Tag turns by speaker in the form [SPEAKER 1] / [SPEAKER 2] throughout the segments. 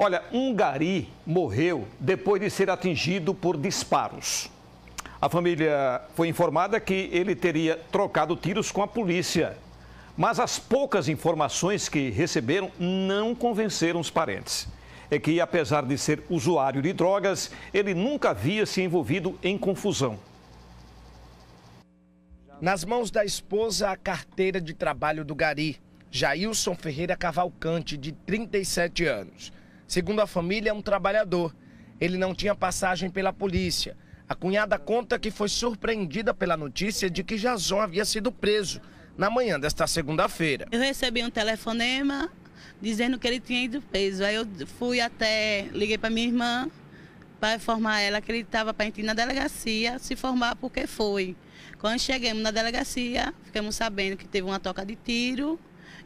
[SPEAKER 1] Olha, um gari morreu depois de ser atingido por disparos. A família foi informada que ele teria trocado tiros com a polícia, mas as poucas informações que receberam não convenceram os parentes. É que, apesar de ser usuário de drogas, ele nunca havia se envolvido em confusão.
[SPEAKER 2] Nas mãos da esposa, a carteira de trabalho do Gari, Jailson Ferreira Cavalcante, de 37 anos. Segundo a família, é um trabalhador. Ele não tinha passagem pela polícia. A cunhada conta que foi surpreendida pela notícia de que Jason havia sido preso
[SPEAKER 3] na manhã desta segunda-feira. Eu recebi um telefonema dizendo que ele tinha ido preso. Aí eu fui até, liguei para minha irmã para informar ela que ele estava para entrar na delegacia se formar porque foi. Quando chegamos na delegacia, ficamos sabendo que teve uma toca de tiro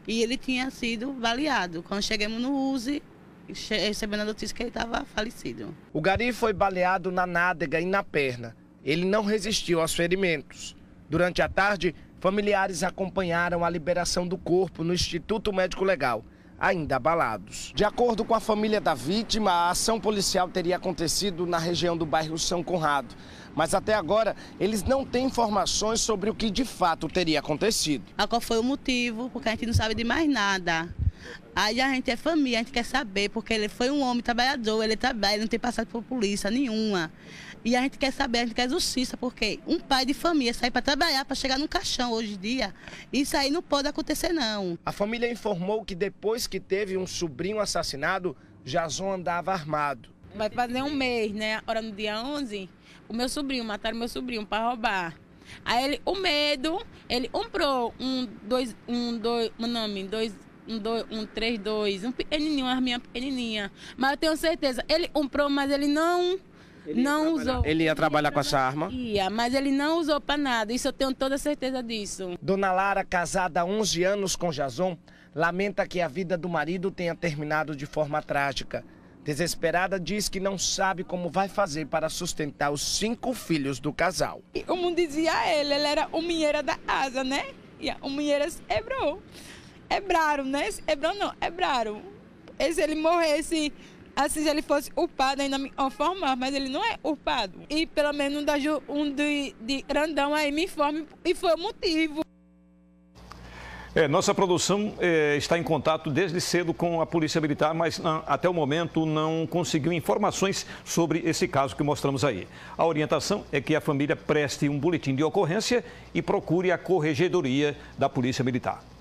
[SPEAKER 3] e ele tinha sido baleado. Quando chegamos no USE, recebendo a notícia que ele estava falecido.
[SPEAKER 2] O gari foi baleado na nádega e na perna. Ele não resistiu aos ferimentos. Durante a tarde, familiares acompanharam a liberação do corpo no Instituto Médico Legal, ainda abalados. De acordo com a família da vítima, a ação policial teria acontecido na região do bairro São Conrado. Mas até agora, eles não têm informações sobre o que de fato teria acontecido.
[SPEAKER 3] Qual foi o motivo? Porque a gente não sabe de mais nada. Aí a gente é família, a gente quer saber, porque ele foi um homem trabalhador, ele trabalha, ele não tem passado por polícia nenhuma. E a gente quer saber, a gente quer justiça, porque um pai de família sair para trabalhar, para chegar num caixão hoje em dia, isso aí não pode acontecer, não.
[SPEAKER 2] A família informou que depois que teve um sobrinho
[SPEAKER 4] assassinado, Jason andava armado. Vai fazer um mês, né? Hora no dia 11, o meu sobrinho, mataram meu sobrinho para roubar. Aí ele, o medo, ele comprou um, dois, um, dois, um nome, dois um, dois, um três, dois, um pequenininho, uma arminha pequenininha. Mas eu tenho certeza, ele comprou, mas ele não... Ele não usou. Ele
[SPEAKER 2] ia trabalhar com essa arma?
[SPEAKER 4] Ia, mas ele não usou para nada. Isso eu tenho toda certeza disso.
[SPEAKER 2] Dona Lara, casada há 11 anos com Jason, lamenta que a vida do marido tenha terminado de forma trágica. Desesperada, diz que não sabe como vai fazer para sustentar os cinco filhos do casal. E
[SPEAKER 5] como dizia ele, ela era o mineira da asa, né? E a minheira se quebrou. Hebraram, né? Hebraram não, Hebraram. E se ele morresse, assim, se ele fosse upado, ainda me informar, mas ele não é upado. E pelo menos um, da, um de, de grandão aí me informe, e foi o motivo.
[SPEAKER 1] É, nossa produção é, está em contato desde cedo com a Polícia Militar, mas não, ah, até o momento não conseguiu informações sobre esse caso que mostramos aí. A orientação é que a família preste um boletim de ocorrência e procure a corregedoria da Polícia Militar.